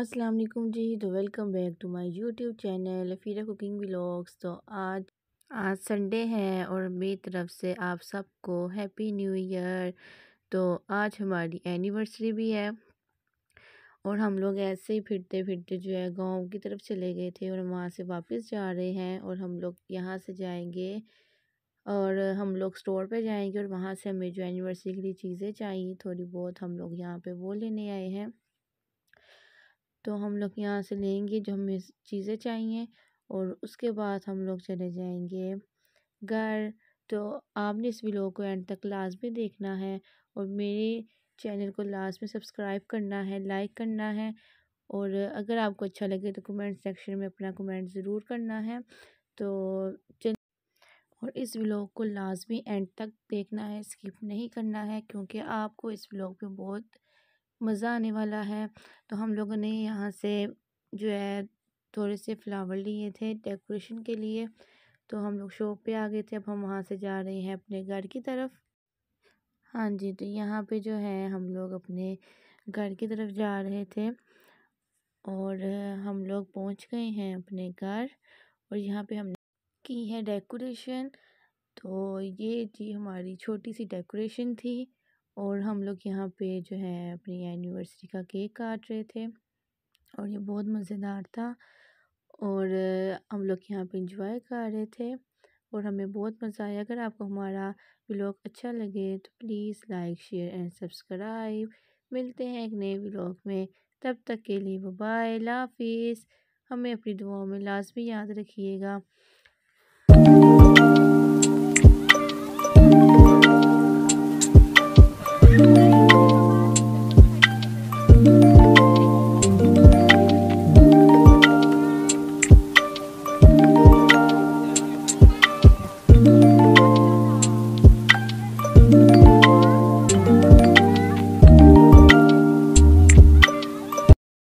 अस्सलाम वालेकुम जी तो welcome back to my YouTube channel Fira cooking vlogs तो आज आज संडे है और मेरी तरफ से आप सबको हैप्पी न्यू ईयर तो आज हमारी एनिवर्सरी भी है और हम लोग ऐसे ही फिरते फिरते जो है गांव की तरफ चले गए थे और वहाँ से वापस जा रहे हैं और हम लोग यहाँ से जाएंगे और हम लोग स्टोर पे जाएंगे और वहाँ से हमें जो एनिवर्सरी के लिए चीज़ें चाहिए थोड़ी बहुत हम लोग यहाँ पे वो लेने आए हैं तो हम लोग यहाँ से लेंगे जो हमें चीज़ें चाहिए और उसके बाद हम लोग चले जाएंगे घर तो आपने इस वीडियो को एंड तक लाजमी देखना है और मेरे चैनल को लास्ट में सब्सक्राइब करना है लाइक करना है और अगर आपको अच्छा लगे तो कमेंट सेक्शन में अपना कमेंट ज़रूर करना है तो चल और इस व्लॉग को लाजमी एंड तक देखना है स्किप नहीं करना है क्योंकि आपको इस व्लॉग में बहुत मज़ा आने वाला है तो हम लोगों ने यहाँ से जो है थोड़े से फ्लावर लिए थे डेकोरेशन के लिए तो हम लोग शॉप पे आ गए थे अब हम वहाँ से जा रहे हैं अपने घर की तरफ हाँ जी तो यहाँ पे जो है हम लोग अपने घर की तरफ जा रहे थे और हम लोग पहुँच गए हैं अपने घर और यहाँ पे हमने की है डेकोरेशन तो ये जी हमारी छोटी सी डेकोरेशन थी और हम लोग यहाँ पे जो है अपनी एनिवर्सरी का केक काट रहे थे और ये बहुत मज़ेदार था और हम लोग यहाँ पे इंजॉय कर रहे थे और हमें बहुत मज़ा आया अगर आपको हमारा व्लॉग अच्छा लगे तो please like share and subscribe मिलते हैं एक नए व्लॉग में तब तक के लिए बाय लाफिज़ हमें अपनी दुआओं में लाजमी याद रखिएगा